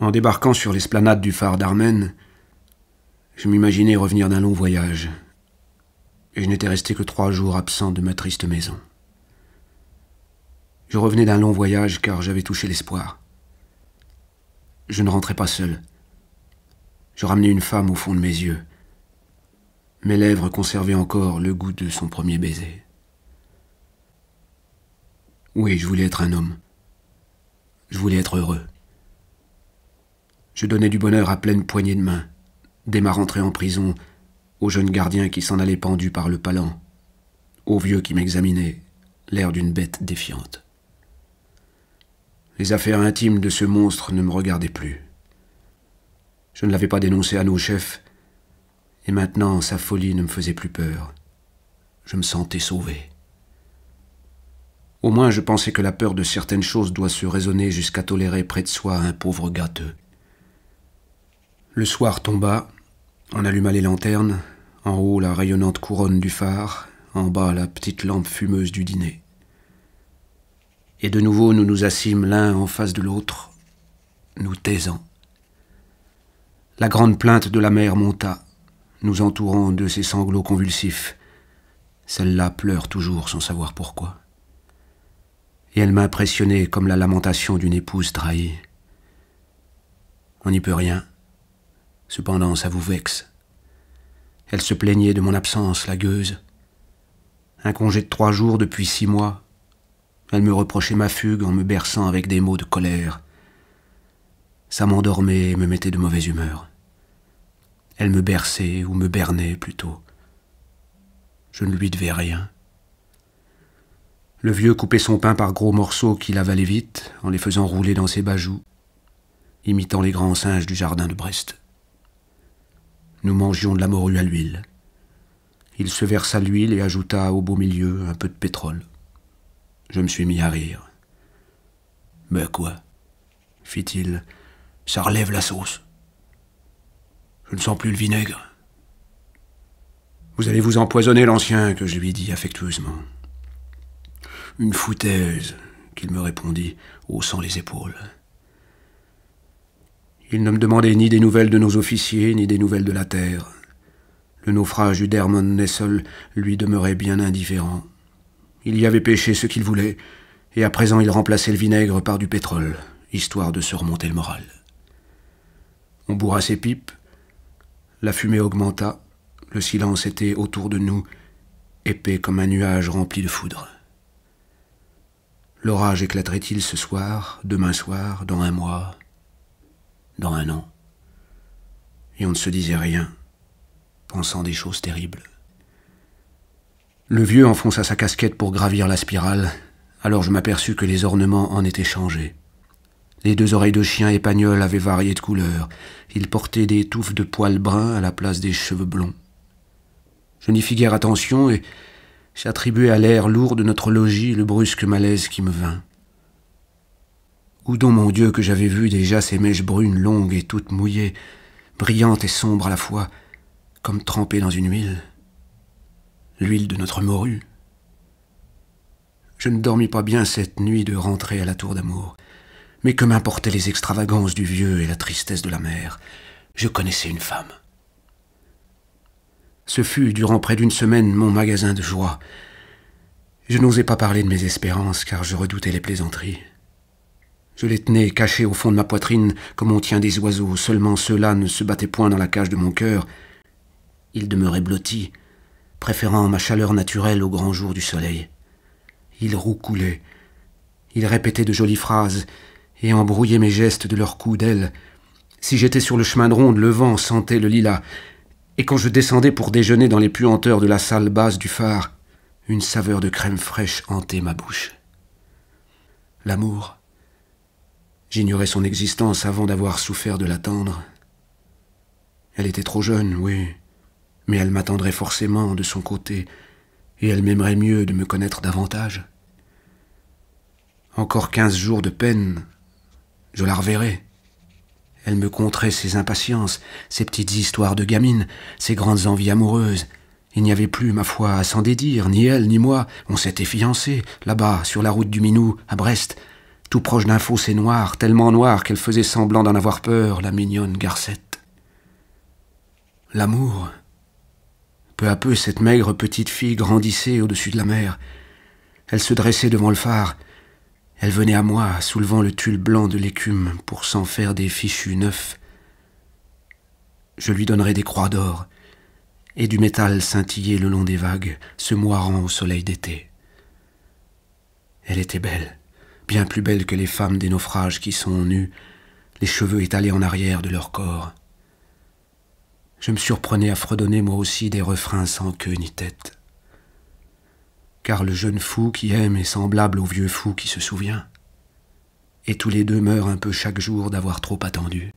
En débarquant sur l'esplanade du phare d'Armen, je m'imaginais revenir d'un long voyage, et je n'étais resté que trois jours absent de ma triste maison. Je revenais d'un long voyage car j'avais touché l'espoir. Je ne rentrais pas seul. Je ramenais une femme au fond de mes yeux. Mes lèvres conservaient encore le goût de son premier baiser. Oui, je voulais être un homme. Je voulais être heureux. Je donnais du bonheur à pleine poignée de main, dès ma rentrée en prison, au jeune gardien qui s'en allait pendu par le palan, au vieux qui m'examinait, l'air d'une bête défiante. Les affaires intimes de ce monstre ne me regardaient plus. Je ne l'avais pas dénoncé à nos chefs, et maintenant sa folie ne me faisait plus peur. Je me sentais sauvé. Au moins je pensais que la peur de certaines choses doit se raisonner jusqu'à tolérer près de soi un pauvre gâteux. Le soir tomba, on alluma les lanternes, en haut la rayonnante couronne du phare, en bas la petite lampe fumeuse du dîner. Et de nouveau nous nous assîmes l'un en face de l'autre, nous taisant. La grande plainte de la mer monta, nous entourant de ses sanglots convulsifs. Celle-là pleure toujours sans savoir pourquoi. Et elle m'impressionnait comme la lamentation d'une épouse trahie. On n'y peut rien. Cependant, ça vous vexe. Elle se plaignait de mon absence, la gueuse. Un congé de trois jours depuis six mois. Elle me reprochait ma fugue en me berçant avec des mots de colère. Ça m'endormait et me mettait de mauvaise humeur. Elle me berçait ou me bernait plutôt. Je ne lui devais rien. Le vieux coupait son pain par gros morceaux qu'il avalait vite en les faisant rouler dans ses bajoux, imitant les grands singes du jardin de Brest. Nous mangions de la morue à l'huile. Il se versa l'huile et ajouta au beau milieu un peu de pétrole. Je me suis mis à rire. Mais quoi fit-il. Ça relève la sauce. Je ne sens plus le vinaigre. Vous allez vous empoisonner l'ancien, que je lui dis affectueusement. Une foutaise, qu'il me répondit, haussant les épaules. Il ne me demandait ni des nouvelles de nos officiers, ni des nouvelles de la terre. Le naufrage du Dermon Nessel lui demeurait bien indifférent. Il y avait pêché ce qu'il voulait, et à présent il remplaçait le vinaigre par du pétrole, histoire de se remonter le moral. On bourra ses pipes, la fumée augmenta, le silence était autour de nous, épais comme un nuage rempli de foudre. L'orage éclaterait-il ce soir, demain soir, dans un mois dans un an. Et on ne se disait rien, pensant des choses terribles. Le vieux enfonça sa casquette pour gravir la spirale, alors je m'aperçus que les ornements en étaient changés. Les deux oreilles de chien épagnol avaient varié de couleur. Il portait des touffes de poils bruns à la place des cheveux blonds. Je n'y fis guère attention et j'attribuais à l'air lourd de notre logis le brusque malaise qui me vint. Où dont mon Dieu, que j'avais vu déjà ces mèches brunes longues et toutes mouillées, brillantes et sombres à la fois, comme trempées dans une huile L'huile de notre morue. Je ne dormis pas bien cette nuit de rentrer à la tour d'amour. Mais que m'importaient les extravagances du vieux et la tristesse de la mère Je connaissais une femme. Ce fut, durant près d'une semaine, mon magasin de joie. Je n'osais pas parler de mes espérances, car je redoutais les plaisanteries. Je les tenais cachés au fond de ma poitrine, comme on tient des oiseaux, seulement ceux-là ne se battaient point dans la cage de mon cœur. Ils demeuraient blottis, préférant ma chaleur naturelle au grand jour du soleil. Ils roucoulaient, ils répétaient de jolies phrases, et embrouillaient mes gestes de leurs coups d'aile. Si j'étais sur le chemin de ronde, le vent sentait le lilas, et quand je descendais pour déjeuner dans les puanteurs de la salle basse du phare, une saveur de crème fraîche hantait ma bouche. L'amour, J'ignorais son existence avant d'avoir souffert de l'attendre. Elle était trop jeune, oui, mais elle m'attendrait forcément de son côté, et elle m'aimerait mieux de me connaître davantage. Encore quinze jours de peine, je la reverrai. Elle me conterait ses impatiences, ses petites histoires de gamine, ses grandes envies amoureuses. Il n'y avait plus, ma foi, à s'en dédire, ni elle, ni moi. On s'était fiancés, là-bas, sur la route du Minou, à Brest, tout proche d'un fossé noir, tellement noir qu'elle faisait semblant d'en avoir peur, la mignonne garcette. L'amour. Peu à peu, cette maigre petite fille grandissait au-dessus de la mer. Elle se dressait devant le phare. Elle venait à moi, soulevant le tulle blanc de l'écume pour s'en faire des fichus neufs. Je lui donnerais des croix d'or et du métal scintillé le long des vagues, se moirant au soleil d'été. Elle était belle bien plus belles que les femmes des naufrages qui sont nues, les cheveux étalés en arrière de leur corps. Je me surprenais à fredonner moi aussi des refrains sans queue ni tête. Car le jeune fou qui aime est semblable au vieux fou qui se souvient, et tous les deux meurent un peu chaque jour d'avoir trop attendu.